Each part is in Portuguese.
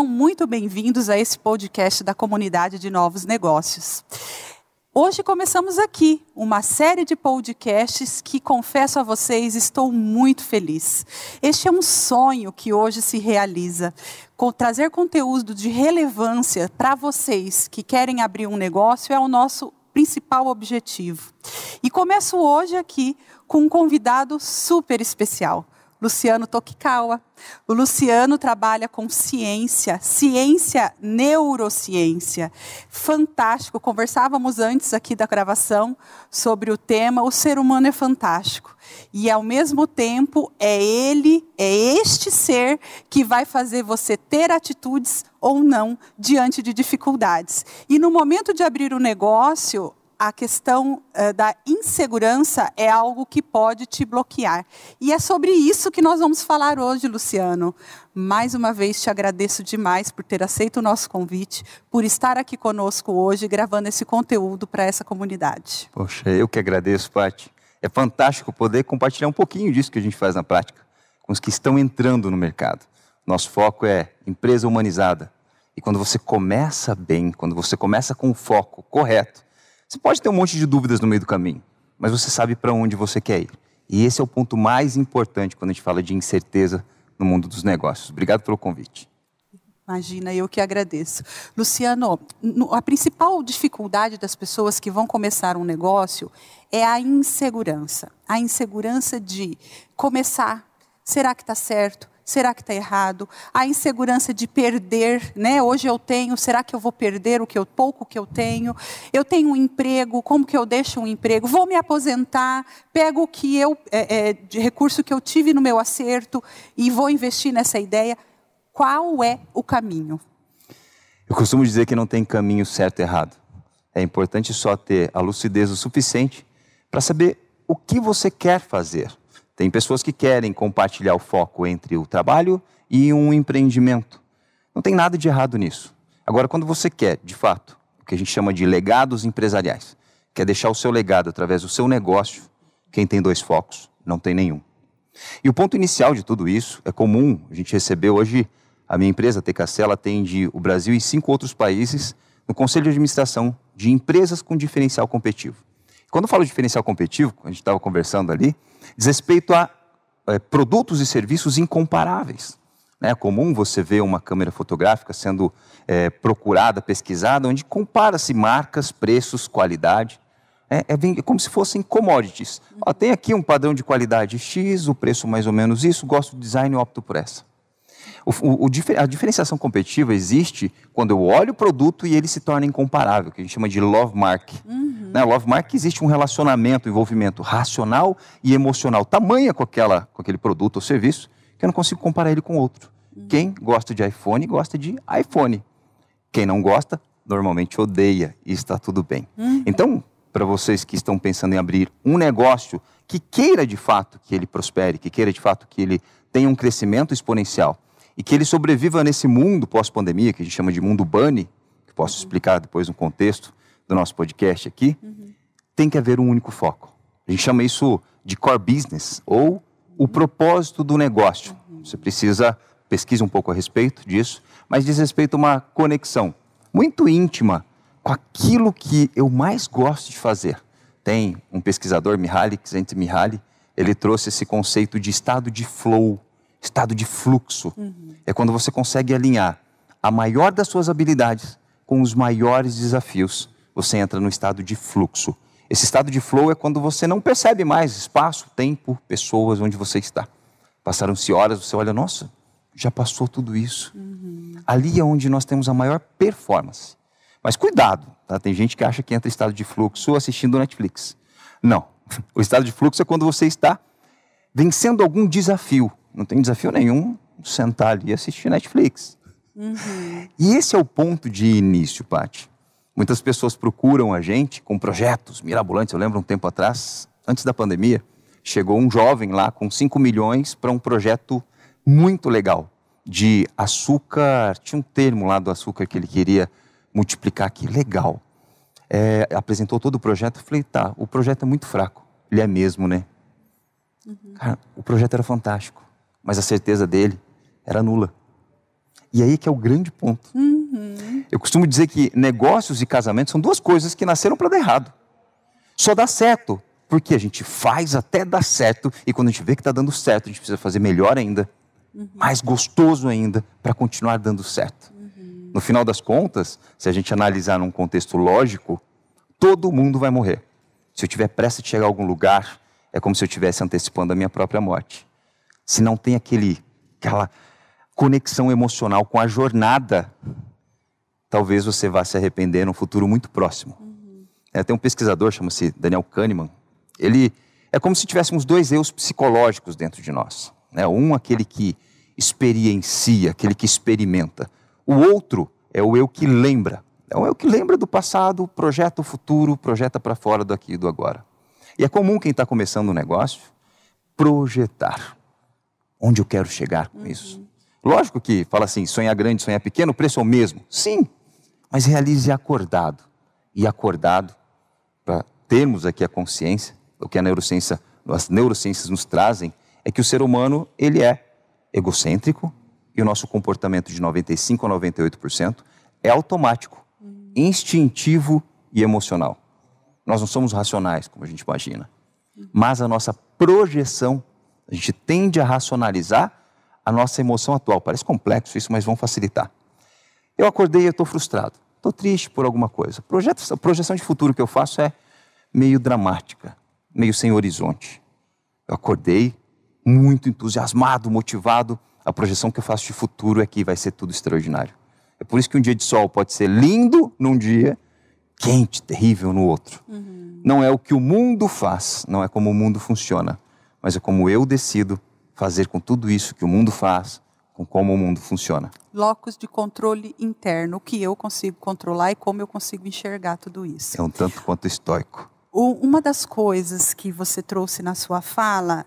Sejam muito bem-vindos a esse podcast da comunidade de novos negócios. Hoje começamos aqui uma série de podcasts que, confesso a vocês, estou muito feliz. Este é um sonho que hoje se realiza. trazer conteúdo de relevância para vocês que querem abrir um negócio é o nosso principal objetivo. E começo hoje aqui com um convidado super especial. Luciano Tokikawa. O Luciano trabalha com ciência, ciência, neurociência. Fantástico. Conversávamos antes aqui da gravação sobre o tema O ser humano é fantástico. E ao mesmo tempo é ele, é este ser que vai fazer você ter atitudes ou não diante de dificuldades. E no momento de abrir o um negócio, a questão eh, da insegurança é algo que pode te bloquear. E é sobre isso que nós vamos falar hoje, Luciano. Mais uma vez te agradeço demais por ter aceito o nosso convite, por estar aqui conosco hoje gravando esse conteúdo para essa comunidade. Poxa, eu que agradeço, Paty. É fantástico poder compartilhar um pouquinho disso que a gente faz na prática com os que estão entrando no mercado. Nosso foco é empresa humanizada. E quando você começa bem, quando você começa com o foco correto, você pode ter um monte de dúvidas no meio do caminho, mas você sabe para onde você quer ir. E esse é o ponto mais importante quando a gente fala de incerteza no mundo dos negócios. Obrigado pelo convite. Imagina, eu que agradeço. Luciano, a principal dificuldade das pessoas que vão começar um negócio é a insegurança. A insegurança de começar. Será que está certo? será que está errado? A insegurança de perder, né? Hoje eu tenho, será que eu vou perder o que eu pouco que eu tenho? Eu tenho um emprego, como que eu deixo um emprego? Vou me aposentar, pego o que eu é, é, de recurso que eu tive no meu acerto e vou investir nessa ideia. Qual é o caminho? Eu costumo dizer que não tem caminho certo e errado. É importante só ter a lucidez o suficiente para saber o que você quer fazer. Tem pessoas que querem compartilhar o foco entre o trabalho e um empreendimento. Não tem nada de errado nisso. Agora, quando você quer, de fato, o que a gente chama de legados empresariais, quer deixar o seu legado através do seu negócio, quem tem dois focos não tem nenhum. E o ponto inicial de tudo isso é comum. A gente recebeu hoje, a minha empresa, a atende o Brasil e cinco outros países no Conselho de Administração de Empresas com Diferencial Competitivo. Quando eu falo de diferencial competitivo, a gente estava conversando ali, diz respeito a é, produtos e serviços incomparáveis. Né? É comum você ver uma câmera fotográfica sendo é, procurada, pesquisada, onde compara-se marcas, preços, qualidade. É, é, bem, é, como se fossem commodities. Ó, tem aqui um padrão de qualidade X, o preço mais ou menos isso, gosto do design e opto por essa. O, o, a diferenciação competitiva existe quando eu olho o produto e ele se torna incomparável, que a gente chama de love mark. Uhum. Né, love mark existe um relacionamento, envolvimento racional e emocional, tamanha com, aquela, com aquele produto ou serviço, que eu não consigo comparar ele com outro. Uhum. Quem gosta de iPhone, gosta de iPhone. Quem não gosta, normalmente odeia e está tudo bem. Uhum. Então, para vocês que estão pensando em abrir um negócio que queira de fato que ele prospere, que queira de fato que ele tenha um crescimento exponencial, e que ele sobreviva nesse mundo pós-pandemia, que a gente chama de mundo bunny, que posso uhum. explicar depois no contexto do nosso podcast aqui, uhum. tem que haver um único foco. A gente chama isso de core business, ou o propósito do negócio. Uhum. Você precisa, pesquisa um pouco a respeito disso, mas diz respeito a uma conexão muito íntima com aquilo que eu mais gosto de fazer. Tem um pesquisador, Mihaly Csikszentmihalyi, ele trouxe esse conceito de estado de flow estado de fluxo. Uhum. É quando você consegue alinhar a maior das suas habilidades com os maiores desafios. Você entra no estado de fluxo. Esse estado de flow é quando você não percebe mais espaço, tempo, pessoas, onde você está. Passaram-se horas, você olha, nossa, já passou tudo isso. Uhum. Ali é onde nós temos a maior performance. Mas cuidado, tá? tem gente que acha que entra em estado de fluxo assistindo Netflix. Não. O estado de fluxo é quando você está vencendo algum desafio. Não tem desafio nenhum sentar ali e assistir Netflix. Uhum. E esse é o ponto de início, Paty. Muitas pessoas procuram a gente com projetos mirabolantes. Eu lembro um tempo atrás, antes da pandemia, chegou um jovem lá com 5 milhões para um projeto muito legal de açúcar. Tinha um termo lá do açúcar que ele queria multiplicar aqui. Legal. É, apresentou todo o projeto. Eu falei, tá, o projeto é muito fraco. Ele é mesmo, né? Uhum. Cara, o projeto era fantástico, mas a certeza dele era nula. E aí que é o grande ponto. Uhum. Eu costumo dizer que negócios e casamento são duas coisas que nasceram para dar errado. Só dá certo porque a gente faz até dar certo e quando a gente vê que está dando certo, a gente precisa fazer melhor ainda, uhum. mais gostoso ainda, para continuar dando certo. Uhum. No final das contas, se a gente analisar num contexto lógico, todo mundo vai morrer. Se eu tiver pressa de chegar a algum lugar, é como se eu estivesse antecipando a minha própria morte. Se não tem aquele, aquela conexão emocional com a jornada, talvez você vá se arrepender num futuro muito próximo. Uhum. É, tem um pesquisador, chama-se Daniel Kahneman, ele é como se tivéssemos dois eus psicológicos dentro de nós. Né? Um, aquele que experiencia, aquele que experimenta. O outro é o eu que lembra. É o eu que lembra do passado, projeta o futuro, projeta para fora do aqui e do agora. E é comum quem está começando um negócio projetar onde eu quero chegar com uhum. isso. Lógico que fala assim, sonhar grande, sonhar pequeno, o preço é o mesmo. Sim, mas realize acordado. E acordado, para termos aqui a consciência, o que a neurociência, as neurociências nos trazem, é que o ser humano, ele é egocêntrico e o nosso comportamento de 95% a 98% é automático, uhum. instintivo e emocional. Nós não somos racionais, como a gente imagina. Mas a nossa projeção, a gente tende a racionalizar a nossa emoção atual. Parece complexo isso, mas vamos facilitar. Eu acordei e estou frustrado. Estou triste por alguma coisa. a projeção de futuro que eu faço é meio dramática, meio sem horizonte. Eu acordei muito entusiasmado, motivado. A projeção que eu faço de futuro é que vai ser tudo extraordinário. É por isso que um dia de sol pode ser lindo num dia quente, terrível no outro. Uhum. Não é o que o mundo faz, não é como o mundo funciona, mas é como eu decido fazer com tudo isso que o mundo faz, com como o mundo funciona. Locos de controle interno, o que eu consigo controlar e como eu consigo enxergar tudo isso. É um tanto quanto estoico. O, uma das coisas que você trouxe na sua fala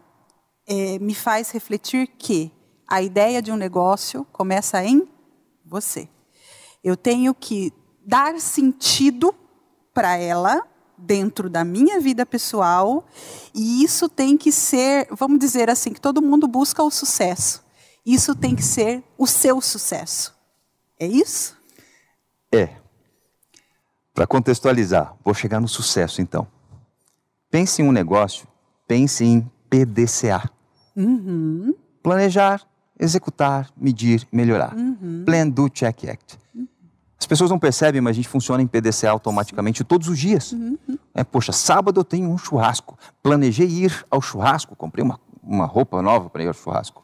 é, me faz refletir que a ideia de um negócio começa em você. Eu tenho que dar sentido para ela dentro da minha vida pessoal e isso tem que ser, vamos dizer assim, que todo mundo busca o sucesso. Isso tem que ser o seu sucesso. É isso? É. Para contextualizar, vou chegar no sucesso então. Pense em um negócio, pense em PDCA. Uhum. Planejar, executar, medir, melhorar. Uhum. Plan, do, check, act. As pessoas não percebem, mas a gente funciona em PDCA automaticamente Sim. todos os dias. Uhum. É, poxa, sábado eu tenho um churrasco. Planejei ir ao churrasco, comprei uma, uma roupa nova para ir ao churrasco.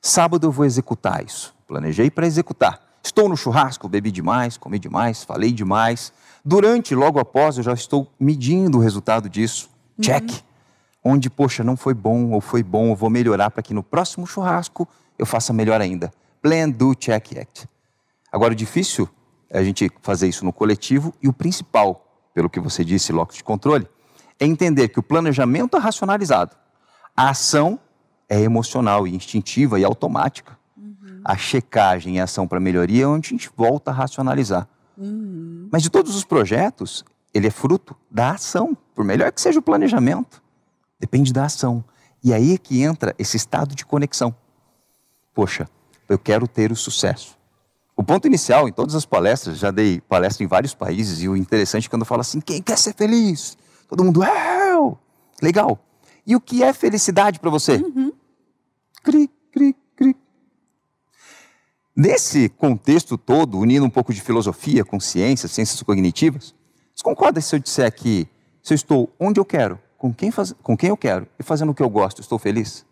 Sábado eu vou executar isso. Planejei para executar. Estou no churrasco, bebi demais, comi demais, falei demais. Durante, logo após, eu já estou medindo o resultado disso. Uhum. Check. Onde, poxa, não foi bom ou foi bom, eu vou melhorar para que no próximo churrasco eu faça melhor ainda. Plan, do, check, act. Agora, o difícil a gente fazer isso no coletivo e o principal, pelo que você disse, locus de controle, é entender que o planejamento é racionalizado, a ação é emocional e instintiva e automática. Uhum. A checagem e a ação para melhoria é onde a gente volta a racionalizar. Uhum. Mas de todos os projetos, ele é fruto da ação, por melhor que seja o planejamento. Depende da ação. E aí é que entra esse estado de conexão. Poxa, eu quero ter o sucesso. O ponto inicial em todas as palestras, já dei palestra em vários países, e o interessante é quando eu falo assim: quem quer ser feliz? Todo mundo, eu! Legal. E o que é felicidade para você? Uhum. Cri, cri, cri. Nesse contexto todo, unindo um pouco de filosofia com ciências, ciências cognitivas, você concorda se eu disser que se eu estou onde eu quero, com quem, faz, com quem eu quero e fazendo o que eu gosto, estou feliz?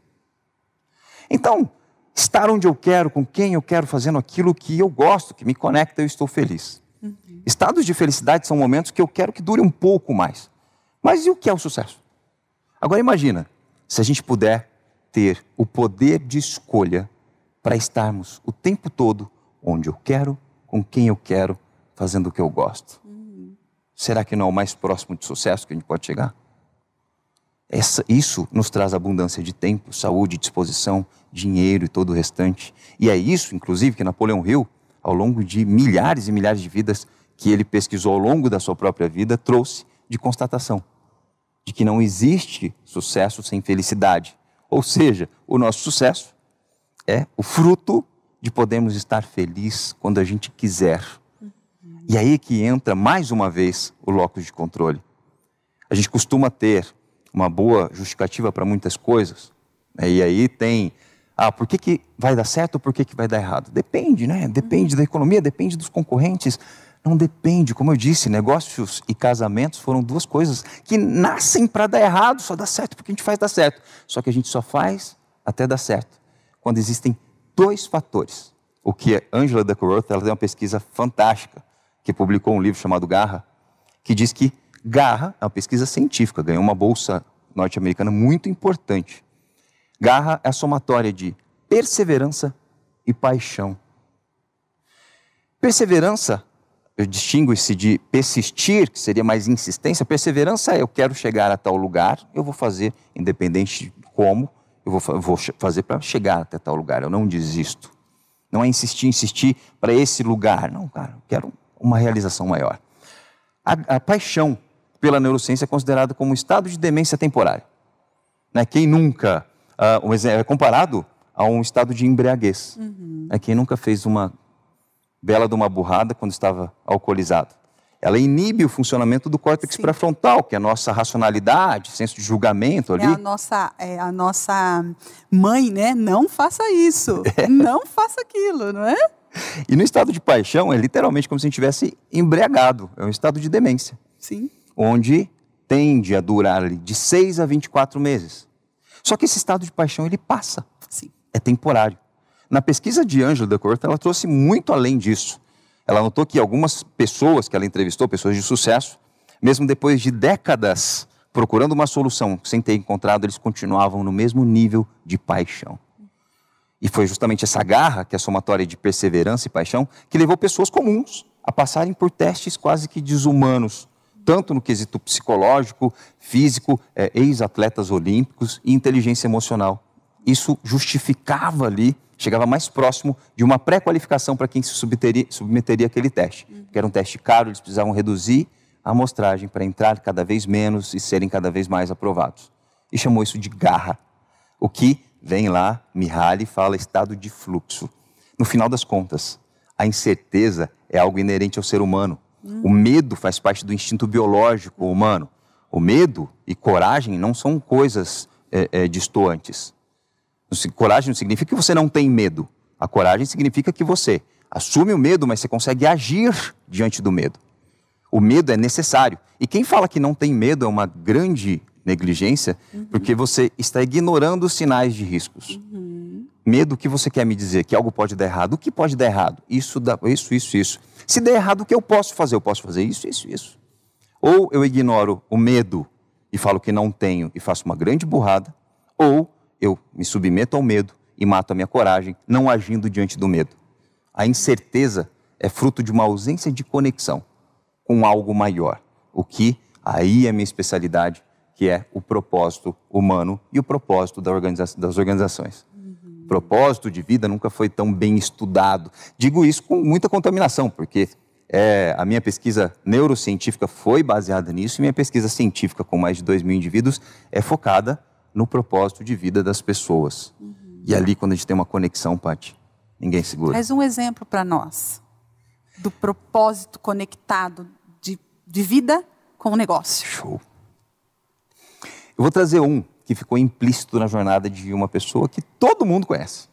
Então, estar onde eu quero, com quem eu quero, fazendo aquilo que eu gosto, que me conecta, eu estou feliz. Uhum. Estados de felicidade são momentos que eu quero que dure um pouco mais. Mas e o que é o sucesso? Agora imagina, se a gente puder ter o poder de escolha para estarmos o tempo todo onde eu quero, com quem eu quero, fazendo o que eu gosto. Uhum. Será que não é o mais próximo de sucesso que a gente pode chegar? Essa, isso nos traz abundância de tempo, saúde, disposição, dinheiro e todo o restante. E é isso, inclusive, que Napoleão Hill, ao longo de milhares e milhares de vidas que ele pesquisou ao longo da sua própria vida, trouxe de constatação de que não existe sucesso sem felicidade. Ou seja, o nosso sucesso é o fruto de podermos estar felizes quando a gente quiser. E aí é que entra mais uma vez o locus de controle. A gente costuma ter uma boa justificativa para muitas coisas. Né? E aí tem, ah, por que, que vai dar certo ou por que, que vai dar errado? Depende, né? Depende uhum. da economia, depende dos concorrentes. Não depende, como eu disse, negócios e casamentos foram duas coisas que nascem para dar errado, só dá certo porque a gente faz dar certo. Só que a gente só faz até dar certo. Quando existem dois fatores. O que Angela Duckworth, ela tem uma pesquisa fantástica, que publicou um livro chamado Garra, que diz que Garra, é uma pesquisa científica, ganhou uma bolsa norte-americana muito importante. Garra é a somatória de perseverança e paixão. Perseverança distingue-se de persistir, que seria mais insistência. Perseverança é eu quero chegar a tal lugar, eu vou fazer, independente de como, eu vou, vou fazer para chegar até tal lugar, eu não desisto. Não é insistir, insistir para esse lugar. Não, cara, eu quero uma realização maior. A, a paixão pela neurociência é considerado como um estado de demência temporária. Né? Quem nunca, uh, um exemplo, é comparado a um estado de embriaguez. Uhum. Né? Quem nunca fez uma bela de uma burrada quando estava alcoolizado. Ela inibe o funcionamento do córtex pré-frontal, que é a nossa racionalidade, senso de julgamento ali. É a nossa, é a nossa mãe, né? Não faça isso, é. não faça aquilo, não é? E no estado de paixão é literalmente como se a gente tivesse embriagado, é um estado de demência. Sim onde tende a durar de 6 a 24 meses. Só que esse estado de paixão ele passa, Sim. é temporário. Na pesquisa de Angela de Corta, ela trouxe muito além disso. Ela notou que algumas pessoas que ela entrevistou, pessoas de sucesso, mesmo depois de décadas procurando uma solução sem ter encontrado, eles continuavam no mesmo nível de paixão. E foi justamente essa garra, que é a somatória de perseverança e paixão, que levou pessoas comuns a passarem por testes quase que desumanos tanto no quesito psicológico, físico, é, ex-atletas olímpicos e inteligência emocional. Isso justificava ali, chegava mais próximo de uma pré-qualificação para quem se submeteria, submeteria aquele teste. Uhum. Porque era um teste caro, eles precisavam reduzir a amostragem para entrar cada vez menos e serem cada vez mais aprovados. E chamou isso de garra. O que vem lá, Mihaly fala estado de fluxo. No final das contas, a incerteza é algo inerente ao ser humano o medo faz parte do instinto biológico humano. O medo e coragem não são coisas é, é, distantes. Coragem não significa que você não tem medo. A coragem significa que você assume o medo, mas você consegue agir diante do medo. O medo é necessário. E quem fala que não tem medo é uma grande negligência, uhum. porque você está ignorando os sinais de riscos. Uhum. Medo, o que você quer me dizer? Que algo pode dar errado. O que pode dar errado? Isso, isso, isso, isso. Se der errado, o que eu posso fazer? Eu posso fazer isso, isso, isso. Ou eu ignoro o medo e falo que não tenho e faço uma grande burrada, ou eu me submeto ao medo e mato a minha coragem, não agindo diante do medo. A incerteza é fruto de uma ausência de conexão com algo maior, o que aí é minha especialidade, que é o propósito humano e o propósito das organizações propósito de vida nunca foi tão bem estudado. Digo isso com muita contaminação, porque é, a minha pesquisa neurocientífica foi baseada nisso e minha pesquisa científica com mais de 2 mil indivíduos é focada no propósito de vida das pessoas. Uhum. E ali, quando a gente tem uma conexão, Paty, ninguém segura. Faz um exemplo para nós do propósito conectado de, de vida com o negócio. Show. Eu vou trazer um que ficou implícito na jornada de uma pessoa que todo mundo conhece.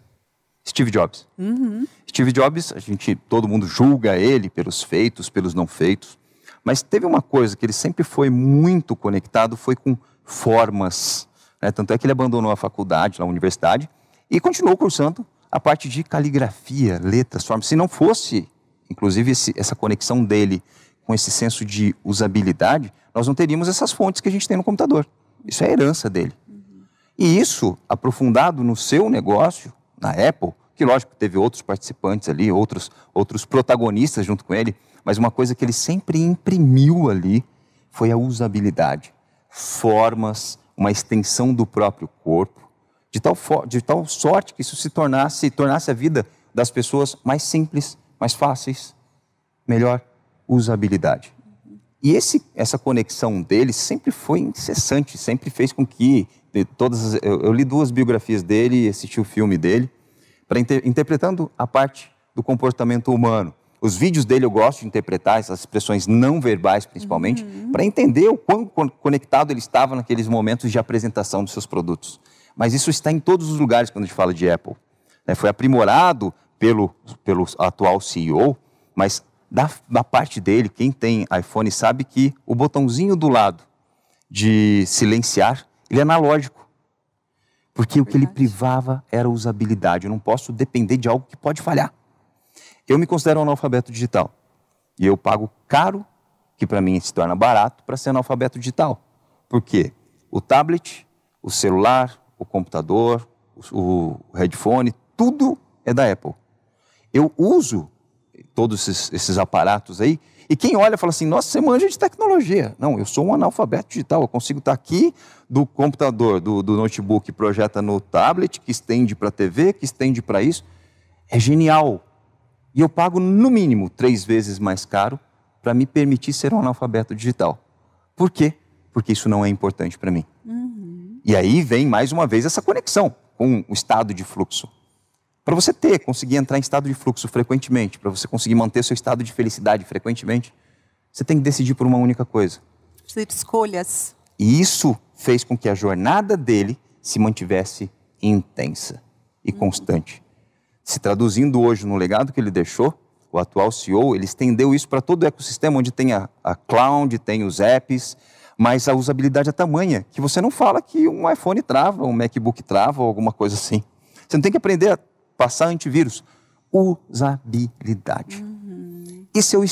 Steve Jobs. Uhum. Steve Jobs, a gente, todo mundo julga ele pelos feitos, pelos não feitos, mas teve uma coisa que ele sempre foi muito conectado, foi com formas. Né? Tanto é que ele abandonou a faculdade, a universidade, e continuou cursando a parte de caligrafia, letras, formas. Se não fosse, inclusive, esse, essa conexão dele com esse senso de usabilidade, nós não teríamos essas fontes que a gente tem no computador. Isso é herança dele. Uhum. E isso, aprofundado no seu negócio, na Apple, que lógico teve outros participantes ali, outros, outros protagonistas junto com ele, mas uma coisa que ele sempre imprimiu ali foi a usabilidade. Formas, uma extensão do próprio corpo, de tal, de tal sorte que isso se tornasse, tornasse a vida das pessoas mais simples, mais fáceis, melhor usabilidade. E esse, essa conexão dele sempre foi incessante, sempre fez com que todas eu, eu li duas biografias dele e assisti o filme dele para inter, interpretando a parte do comportamento humano. Os vídeos dele eu gosto de interpretar essas expressões não verbais, principalmente, uhum. para entender o quão conectado ele estava naqueles momentos de apresentação dos seus produtos. Mas isso está em todos os lugares quando a gente fala de Apple. É, foi aprimorado pelo, pelo atual CEO, mas da, da parte dele, quem tem iPhone sabe que o botãozinho do lado de silenciar, ele é analógico. Porque é o que ele privava era usabilidade. Eu não posso depender de algo que pode falhar. Eu me considero um analfabeto digital. E eu pago caro, que para mim se torna barato, para ser analfabeto digital. Por quê? O tablet, o celular, o computador, o, o headphone, tudo é da Apple. Eu uso todos esses, esses aparatos aí. E quem olha fala assim: nossa, você manja de tecnologia. Não, eu sou um analfabeto digital, eu consigo estar aqui do computador, do, do notebook, projeta no tablet, que estende para a TV, que estende para isso. É genial. E eu pago no mínimo três vezes mais caro para me permitir ser um analfabeto digital. Por quê? Porque isso não é importante para mim. Uhum. E aí vem mais uma vez essa conexão com o estado de fluxo. Para você ter, conseguir entrar em estado de fluxo frequentemente, para você conseguir manter seu estado de felicidade frequentemente, você tem que decidir por uma única coisa. Precisa escolhas. E isso fez com que a jornada dele se mantivesse intensa e uhum. constante. Se traduzindo hoje no legado que ele deixou, o atual CEO, ele estendeu isso para todo o ecossistema, onde tem a, a Cloud, tem os apps, mas a usabilidade é tamanha que você não fala que um iPhone trava, um MacBook trava ou alguma coisa assim. Você não tem que aprender a passar antivírus? Usabilidade. Uhum. Esse é o.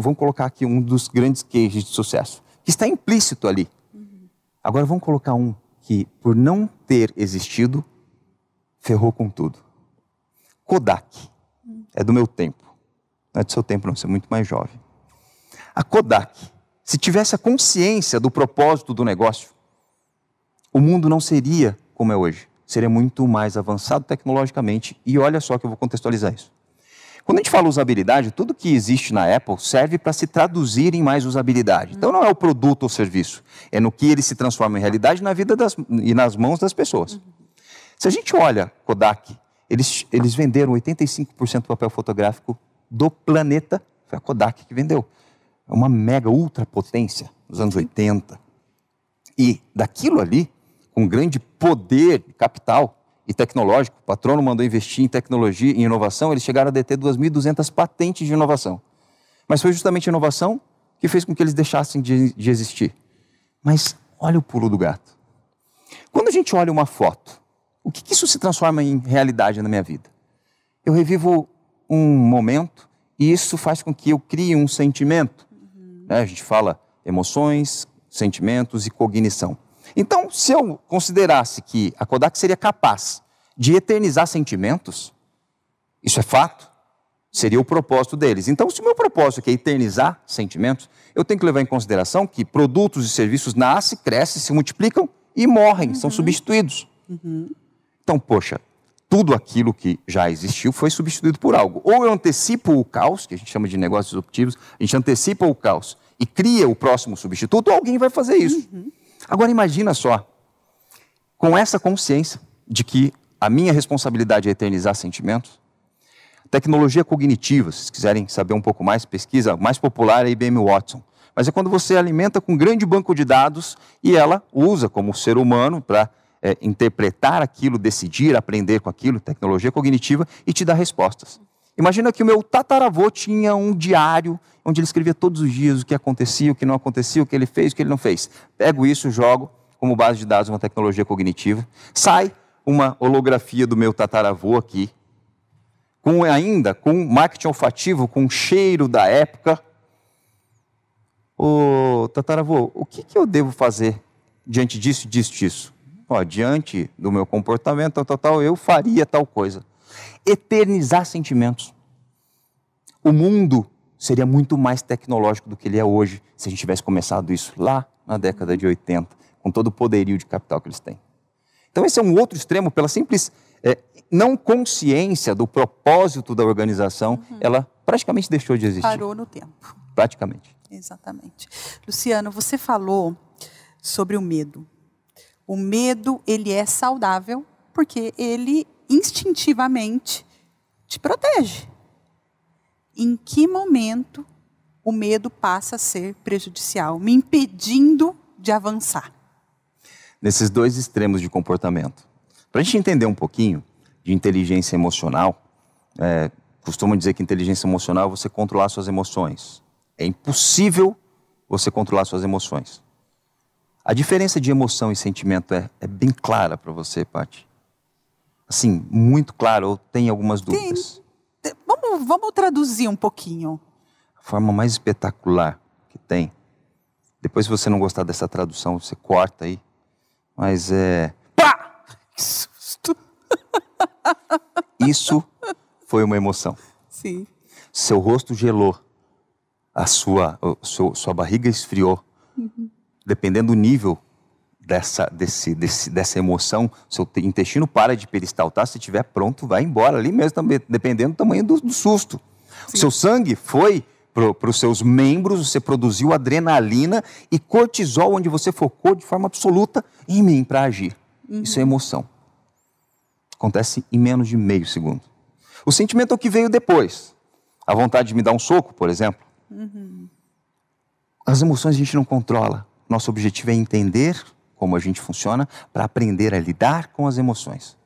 Vamos colocar aqui um dos grandes queijos de sucesso, que está implícito ali. Uhum. Agora vamos colocar um que, por não ter existido, ferrou com tudo. Kodak. Uhum. É do meu tempo. Não é do seu tempo, não, você é muito mais jovem. A Kodak, se tivesse a consciência do propósito do negócio, o mundo não seria como é hoje seria muito mais avançado tecnologicamente. E olha só que eu vou contextualizar isso. Quando a gente fala usabilidade, tudo que existe na Apple serve para se traduzir em mais usabilidade. Então não é o produto ou serviço, é no que ele se transforma em realidade na vida das, e nas mãos das pessoas. Se a gente olha Kodak, eles, eles venderam 85% do papel fotográfico do planeta, foi a Kodak que vendeu. É uma mega ultra potência nos anos 80. E daquilo ali, com grande poder capital e tecnológico. O patrono mandou investir em tecnologia e inovação, eles chegaram a deter 2.200 patentes de inovação. Mas foi justamente a inovação que fez com que eles deixassem de, de existir. Mas olha o pulo do gato. Quando a gente olha uma foto, o que, que isso se transforma em realidade na minha vida? Eu revivo um momento e isso faz com que eu crie um sentimento. Uhum. Né? A gente fala emoções, sentimentos e cognição. Então, se eu considerasse que a Kodak seria capaz de eternizar sentimentos, isso é fato, seria o propósito deles. Então, se o meu propósito é eternizar sentimentos, eu tenho que levar em consideração que produtos e serviços nascem, crescem, se multiplicam e morrem, uhum. são substituídos. Uhum. Então, poxa, tudo aquilo que já existiu foi substituído por algo. Ou eu antecipo o caos, que a gente chama de negócios disruptivos, a gente antecipa o caos e cria o próximo substituto, ou alguém vai fazer isso. Uhum. Agora imagina só, com essa consciência de que a minha responsabilidade é eternizar sentimentos, tecnologia cognitiva, se quiserem saber um pouco mais, pesquisa mais popular é a IBM Watson. Mas é quando você alimenta com um grande banco de dados e ela usa como ser humano para é, interpretar aquilo, decidir, aprender com aquilo, tecnologia cognitiva, e te dá respostas. Imagina que o meu tataravô tinha um diário onde ele escrevia todos os dias o que acontecia, o que não acontecia, o que ele fez, o que ele não fez. Pego isso, jogo como base de dados uma tecnologia cognitiva, sai uma holografia do meu tataravô aqui, com ainda com marketing olfativo, com cheiro da época. Ô tataravô, o que, que eu devo fazer diante disso, disso, disso? Ó, diante do meu comportamento, tal, tal, tal, eu faria tal coisa eternizar sentimentos. O mundo seria muito mais tecnológico do que ele é hoje se a gente tivesse começado isso lá na década de 80, com todo o poderio de capital que eles têm. Então, esse é um outro extremo, pela simples é, não consciência do propósito da organização, uhum. ela praticamente deixou de existir. Parou no tempo. Praticamente. Exatamente. Luciano, você falou sobre o medo. O medo, ele é saudável porque ele instintivamente te protege. Em que momento o medo passa a ser prejudicial, me impedindo de avançar? Nesses dois extremos de comportamento. Para a gente entender um pouquinho de inteligência emocional, é, costumam dizer que inteligência emocional é você controlar suas emoções. É impossível você controlar suas emoções. A diferença de emoção e sentimento é, é bem clara para você, Paty assim, muito claro ou tem algumas dúvidas? Tem. Vamos, vamos traduzir um pouquinho. A forma mais espetacular que tem. Depois, se você não gostar dessa tradução, você corta aí. Mas é. Pá! Que susto! Isso foi uma emoção. Sim. Seu rosto gelou. A sua, a sua, sua barriga esfriou. Uhum. Dependendo do nível dessa, desse, desse, dessa emoção, seu intestino para de peristaltar, tá? se estiver pronto, vai embora ali mesmo, também, dependendo do tamanho do, do susto. Sim. Seu sangue foi para os seus membros, você produziu adrenalina e cortisol, onde você focou de forma absoluta em mim para agir. Uhum. Isso é emoção. Acontece em menos de meio segundo. O sentimento é o que veio depois. A vontade de me dar um soco, por exemplo. Uhum. As emoções a gente não controla. Nosso objetivo é entender como a gente funciona, para aprender a lidar com as emoções.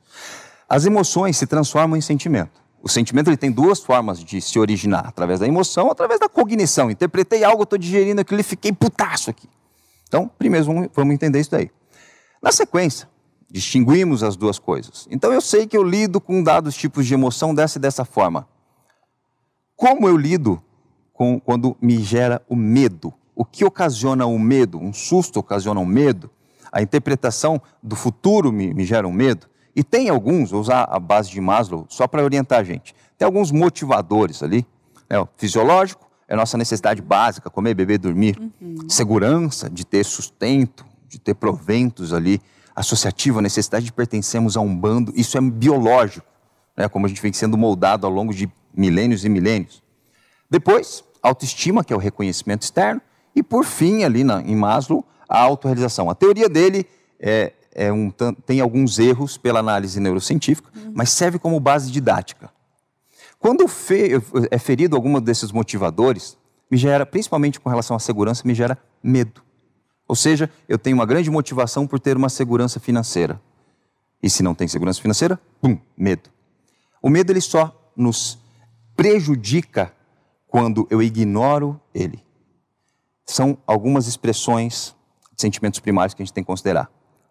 As emoções se transformam em sentimento. O sentimento ele tem duas formas de se originar: através da emoção, através da cognição. Interpretei algo, estou digerindo aquilo e fiquei putaço aqui. Então, primeiro vamos entender isso daí. Na sequência, distinguimos as duas coisas. Então, eu sei que eu lido com dados tipos de emoção dessa e dessa forma. Como eu lido com, quando me gera o medo? O que ocasiona o medo? Um susto ocasiona o um medo? a interpretação do futuro me, me gera um medo. E tem alguns, vou usar a base de Maslow só para orientar a gente. Tem alguns motivadores ali. É o fisiológico, é a nossa necessidade básica, comer, beber, dormir. Uhum. Segurança, de ter sustento, de ter proventos ali. Associativo, a necessidade de pertencermos a um bando. Isso é biológico, né? como a gente vem sendo moldado ao longo de milênios e milênios. Depois, autoestima, que é o reconhecimento externo. E por fim, ali na, em Maslow, a autorrealização. A teoria dele é, é um, tem alguns erros pela análise neurocientífica, uhum. mas serve como base didática. Quando fe, é ferido algum desses motivadores, me gera, principalmente com relação à segurança, me gera medo. Ou seja, eu tenho uma grande motivação por ter uma segurança financeira. E se não tem segurança financeira, pum, medo. O medo ele só nos prejudica quando eu ignoro ele. São algumas expressões sentimentos primários que a gente tem que considerar.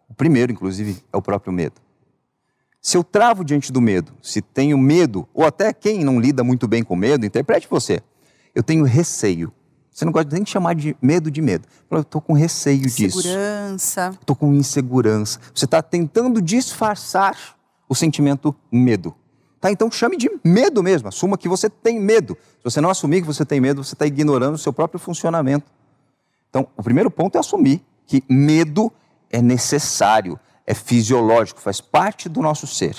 O primeiro, inclusive, é o próprio medo. Se eu travo diante do medo, se tenho medo, ou até quem não lida muito bem com medo, interprete você. Eu tenho receio. Você não gosta nem de chamar de medo de medo. Eu estou com receio disso. Segurança. Estou com insegurança. Você está tentando disfarçar o sentimento medo. Tá, então chame de medo mesmo. Assuma que você tem medo. Se você não assumir que você tem medo, você está ignorando o seu próprio funcionamento. Então, o primeiro ponto é assumir que medo é necessário, é fisiológico, faz parte do nosso ser.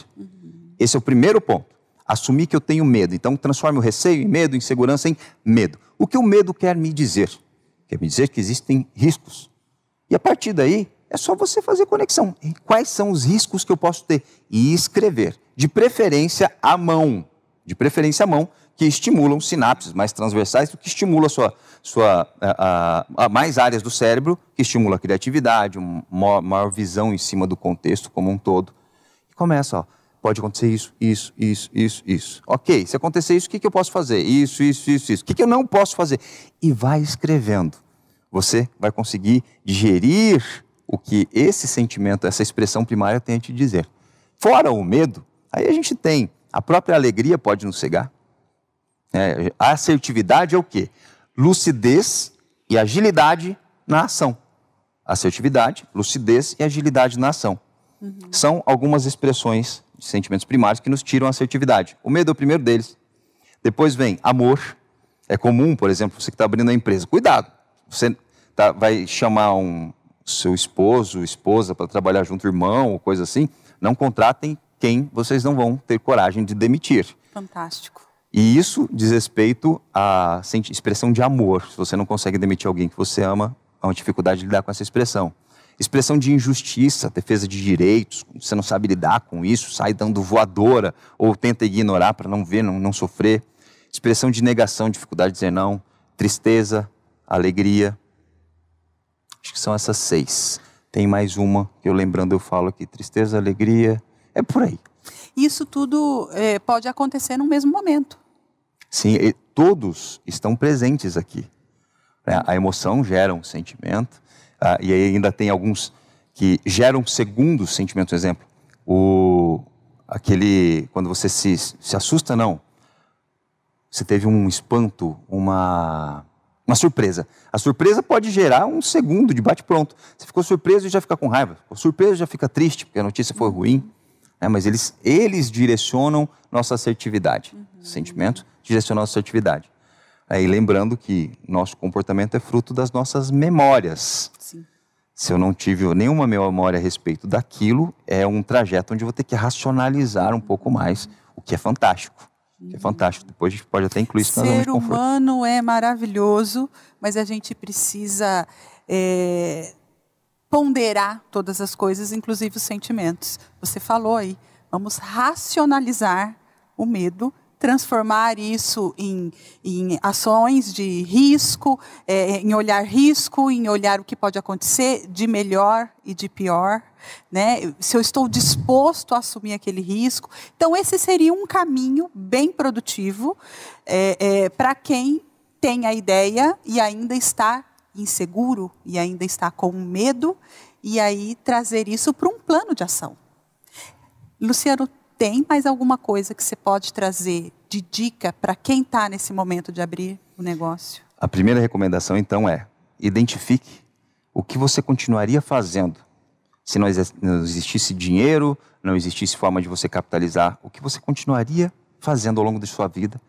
Esse é o primeiro ponto. Assumir que eu tenho medo. Então, transforme o receio em medo, insegurança em medo. O que o medo quer me dizer? Quer me dizer que existem riscos. E a partir daí, é só você fazer conexão. E quais são os riscos que eu posso ter? E escrever. De preferência à mão. De preferência à mão, que estimulam sinapses mais transversais, que estimula sua, sua, a, a, a mais áreas do cérebro, que estimula a criatividade, uma maior, maior visão em cima do contexto como um todo. E começa, ó, pode acontecer isso, isso, isso, isso, isso. Ok, se acontecer isso, o que, que eu posso fazer? Isso, isso, isso, isso. O que, que eu não posso fazer? E vai escrevendo. Você vai conseguir digerir o que esse sentimento, essa expressão primária tem a te dizer. Fora o medo, aí a gente tem a própria alegria pode nos cegar, é, assertividade é o quê? Lucidez e agilidade na ação. Assertividade, lucidez e agilidade na ação. Uhum. São algumas expressões de sentimentos primários que nos tiram a assertividade. O medo é o primeiro deles. Depois vem amor. É comum, por exemplo, você que está abrindo a empresa. Cuidado, você tá, vai chamar um seu esposo, esposa para trabalhar junto, irmão, ou coisa assim. Não contratem quem vocês não vão ter coragem de demitir. Fantástico. E isso diz respeito à expressão de amor. Se você não consegue demitir alguém que você ama, há uma dificuldade de lidar com essa expressão. Expressão de injustiça, defesa de direitos, você não sabe lidar com isso, sai dando voadora ou tenta ignorar para não ver, não, não sofrer. Expressão de negação, dificuldade de dizer não, tristeza, alegria. Acho que são essas seis. Tem mais uma, eu lembrando eu falo aqui, tristeza, alegria, é por aí. Isso tudo é, pode acontecer no mesmo momento. Sim, todos estão presentes aqui. É, a emoção gera um sentimento, ah, e aí ainda tem alguns que geram segundos sentimentos. Por exemplo, o, aquele. Quando você se, se assusta, não. Você teve um espanto, uma. Uma surpresa. A surpresa pode gerar um segundo de bate-pronto. Você ficou surpreso e já fica com raiva. Ficou surpreso e já fica triste, porque a notícia foi ruim né? mas eles, eles direcionam nossa assertividade. Uhum. Sentimento direciona nossa assertividade. Aí lembrando que nosso comportamento é fruto das nossas memórias. Sim. Se eu não tive nenhuma memória a respeito daquilo, é um trajeto onde eu vou ter que racionalizar um pouco mais, o que é fantástico. Que é uhum. fantástico. Depois a gente pode até incluir isso na Ser humano é maravilhoso, mas a gente precisa é, ponderar todas as coisas, inclusive os sentimentos. Você falou aí, vamos racionalizar o medo, transformar isso em, em ações de risco, é, em olhar risco, em olhar o que pode acontecer de melhor e de pior. Né? Se eu estou disposto a assumir aquele risco. Então, esse seria um caminho bem produtivo é, é, para quem tem a ideia e ainda está inseguro e ainda está com medo, e aí trazer isso para um plano de ação. Luciano, tem mais alguma coisa que você pode trazer de dica para quem está nesse momento de abrir o negócio? A primeira recomendação, então, é identifique o que você continuaria fazendo se não existisse dinheiro, não existisse forma de você capitalizar, o que você continuaria fazendo ao longo da sua vida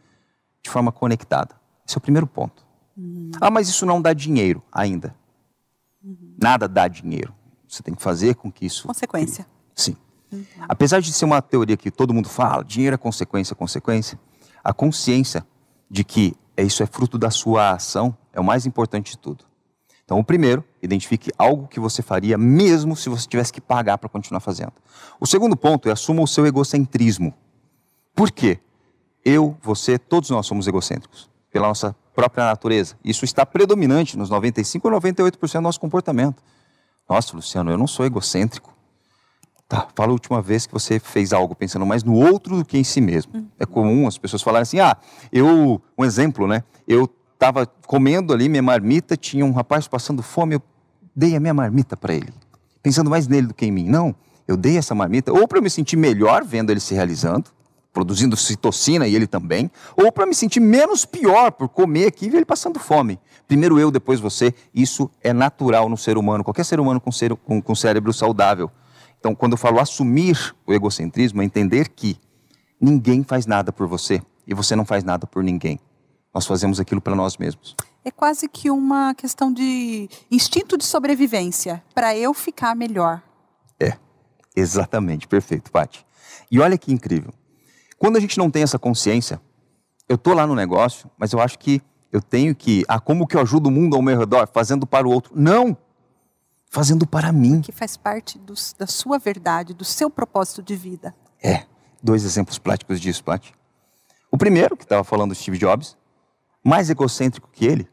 de forma conectada. Esse é o primeiro ponto. Uhum. Ah, mas isso não dá dinheiro ainda. Uhum. Nada dá dinheiro. Você tem que fazer com que isso. Consequência. Sim. Uhum. Apesar de ser uma teoria que todo mundo fala, dinheiro é consequência, consequência, a consciência de que isso é fruto da sua ação é o mais importante de tudo. Então, o primeiro, identifique algo que você faria mesmo se você tivesse que pagar para continuar fazendo. O segundo ponto é assuma o seu egocentrismo. Por quê? Eu, você, todos nós somos egocêntricos. Pela nossa própria natureza. Isso está predominante nos 95 ou 98% do nosso comportamento. Nossa, Luciano, eu não sou egocêntrico. Tá, fala a última vez que você fez algo pensando mais no outro do que em si mesmo. Uhum. É comum as pessoas falarem assim: ah, eu. Um exemplo, né? Eu estava comendo ali minha marmita, tinha um rapaz passando fome, eu dei a minha marmita para ele. Pensando mais nele do que em mim. Não, eu dei essa marmita, ou para eu me sentir melhor vendo ele se realizando, produzindo citocina e ele também, ou para me sentir menos pior por comer aqui e ele passando fome. Primeiro eu, depois você. Isso é natural no ser humano, qualquer ser humano com, ser, com, com cérebro saudável. Então, quando eu falo assumir o egocentrismo, é entender que ninguém faz nada por você e você não faz nada por ninguém. Nós fazemos aquilo para nós mesmos. É quase que uma questão de instinto de sobrevivência, para eu ficar melhor. É, exatamente, perfeito, Paty. E olha que incrível. Quando a gente não tem essa consciência, eu estou lá no negócio, mas eu acho que eu tenho que. Ah, como que eu ajudo o mundo ao meu redor? Fazendo para o outro. Não! Fazendo para mim. Que faz parte do, da sua verdade, do seu propósito de vida. É. Dois exemplos práticos disso, Plat. O primeiro, que estava falando do Steve Jobs, mais egocêntrico que ele,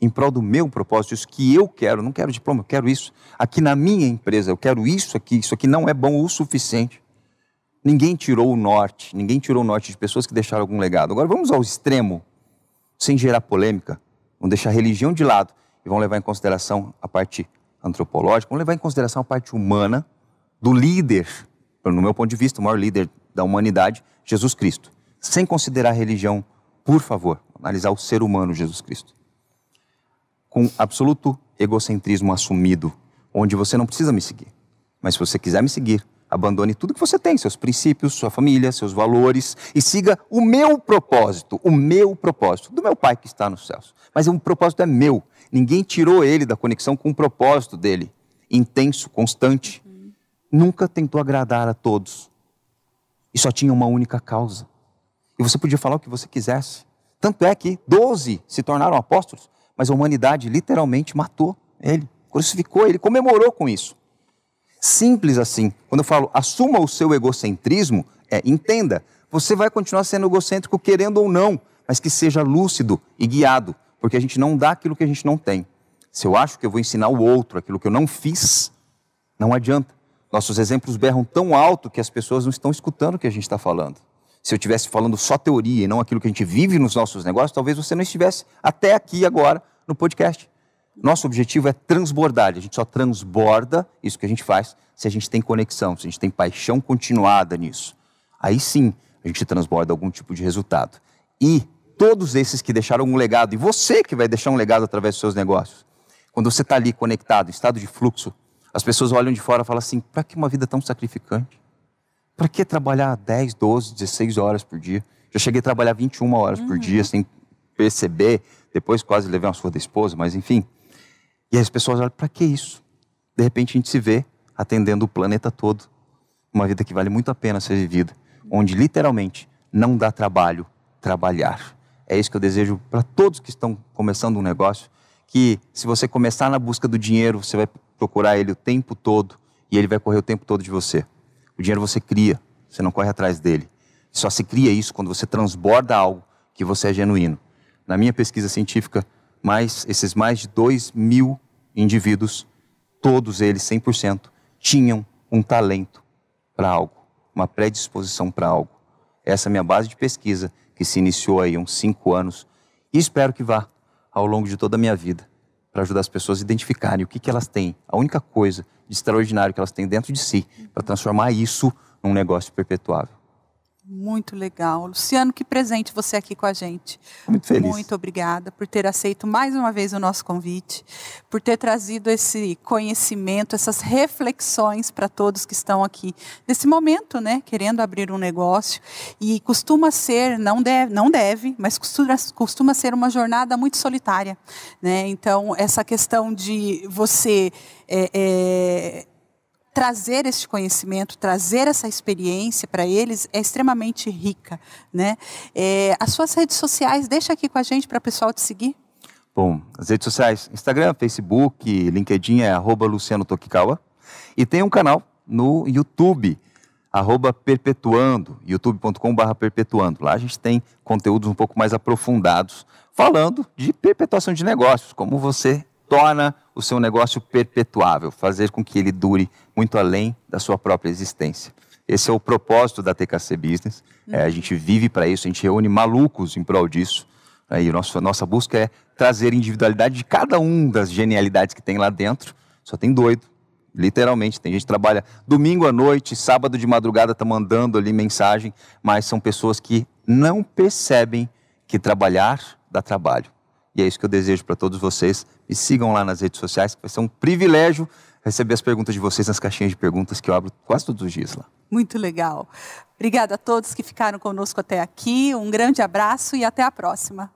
em prol do meu propósito, isso que eu quero, não quero diploma, eu quero isso. Aqui na minha empresa, eu quero isso aqui, isso aqui não é bom o suficiente. Ninguém tirou o norte, ninguém tirou o norte de pessoas que deixaram algum legado. Agora vamos ao extremo, sem gerar polêmica, Vamos deixar a religião de lado e vão levar em consideração a parte antropológica, vão levar em consideração a parte humana do líder, no meu ponto de vista, o maior líder da humanidade, Jesus Cristo, sem considerar a religião, por favor, analisar o ser humano Jesus Cristo. Com absoluto egocentrismo assumido, onde você não precisa me seguir, mas se você quiser me seguir, Abandone tudo que você tem, seus princípios, sua família, seus valores, e siga o meu propósito, o meu propósito, do meu Pai que está nos céus. Mas um propósito é meu. Ninguém tirou ele da conexão com o propósito dele, intenso, constante. Uhum. Nunca tentou agradar a todos. E só tinha uma única causa. E você podia falar o que você quisesse. Tanto é que doze se tornaram apóstolos, mas a humanidade literalmente matou ele, crucificou ele, comemorou com isso. Simples assim. Quando eu falo assuma o seu egocentrismo, é entenda. Você vai continuar sendo egocêntrico querendo ou não, mas que seja lúcido e guiado, porque a gente não dá aquilo que a gente não tem. Se eu acho que eu vou ensinar o outro aquilo que eu não fiz, não adianta. Nossos exemplos berram tão alto que as pessoas não estão escutando o que a gente está falando. Se eu estivesse falando só teoria e não aquilo que a gente vive nos nossos negócios, talvez você não estivesse até aqui agora no podcast. Nosso objetivo é transbordar. A gente só transborda isso que a gente faz se a gente tem conexão, se a gente tem paixão continuada nisso. Aí sim a gente transborda algum tipo de resultado. E todos esses que deixaram um legado, e você que vai deixar um legado através dos seus negócios, quando você está ali conectado, em estado de fluxo, as pessoas olham de fora e falam assim: para que uma vida tão sacrificante? Para que trabalhar 10, 12, 16 horas por dia? Já cheguei a trabalhar 21 horas uhum. por dia uhum. sem perceber, depois quase levei uma surra da esposa, mas enfim. E as pessoas olham, para que isso? De repente a gente se vê atendendo o planeta todo. Uma vida que vale muito a pena ser vivida, onde literalmente não dá trabalho trabalhar. É isso que eu desejo para todos que estão começando um negócio, que se você começar na busca do dinheiro, você vai procurar ele o tempo todo e ele vai correr o tempo todo de você. O dinheiro você cria, você não corre atrás dele. Só se cria isso quando você transborda algo que você é genuíno. Na minha pesquisa científica, mas esses mais de 2 mil indivíduos, todos eles 100%, tinham um talento para algo, uma predisposição para algo. Essa é a minha base de pesquisa, que se iniciou aí há uns cinco anos, e espero que vá ao longo de toda a minha vida, para ajudar as pessoas a identificarem o que, que elas têm, a única coisa de extraordinário que elas têm dentro de si, para transformar isso num negócio perpetuável. Muito legal. Luciano, que presente você aqui com a gente. Muito feliz. Muito obrigada por ter aceito mais uma vez o nosso convite, por ter trazido esse conhecimento, essas reflexões para todos que estão aqui nesse momento, né, querendo abrir um negócio e costuma ser, não deve, não deve, mas costuma, costuma ser uma jornada muito solitária, né? Então, essa questão de você é, é, trazer este conhecimento, trazer essa experiência para eles é extremamente rica, né? É, as suas redes sociais, deixa aqui com a gente para o pessoal te seguir. Bom, as redes sociais, Instagram, Facebook, LinkedIn é arroba Luciano Tokikawa e tem um canal no YouTube, arroba perpetuando, youtube.com.br perpetuando. Lá a gente tem conteúdos um pouco mais aprofundados falando de perpetuação de negócios, como você torna o seu negócio perpetuável, fazer com que ele dure muito além da sua própria existência. Esse é o propósito da TKC Business. É, a gente vive para isso, a gente reúne malucos em prol disso. Né? E nosso, nossa busca é trazer individualidade de cada um das genialidades que tem lá dentro. Só tem doido, literalmente. Tem gente que trabalha domingo à noite, sábado de madrugada, tá mandando ali mensagem, mas são pessoas que não percebem que trabalhar dá trabalho. E é isso que eu desejo para todos vocês. Me sigam lá nas redes sociais, que vai ser um privilégio receber as perguntas de vocês nas caixinhas de perguntas que eu abro quase todos os dias lá. Muito legal. Obrigada a todos que ficaram conosco até aqui. Um grande abraço e até a próxima.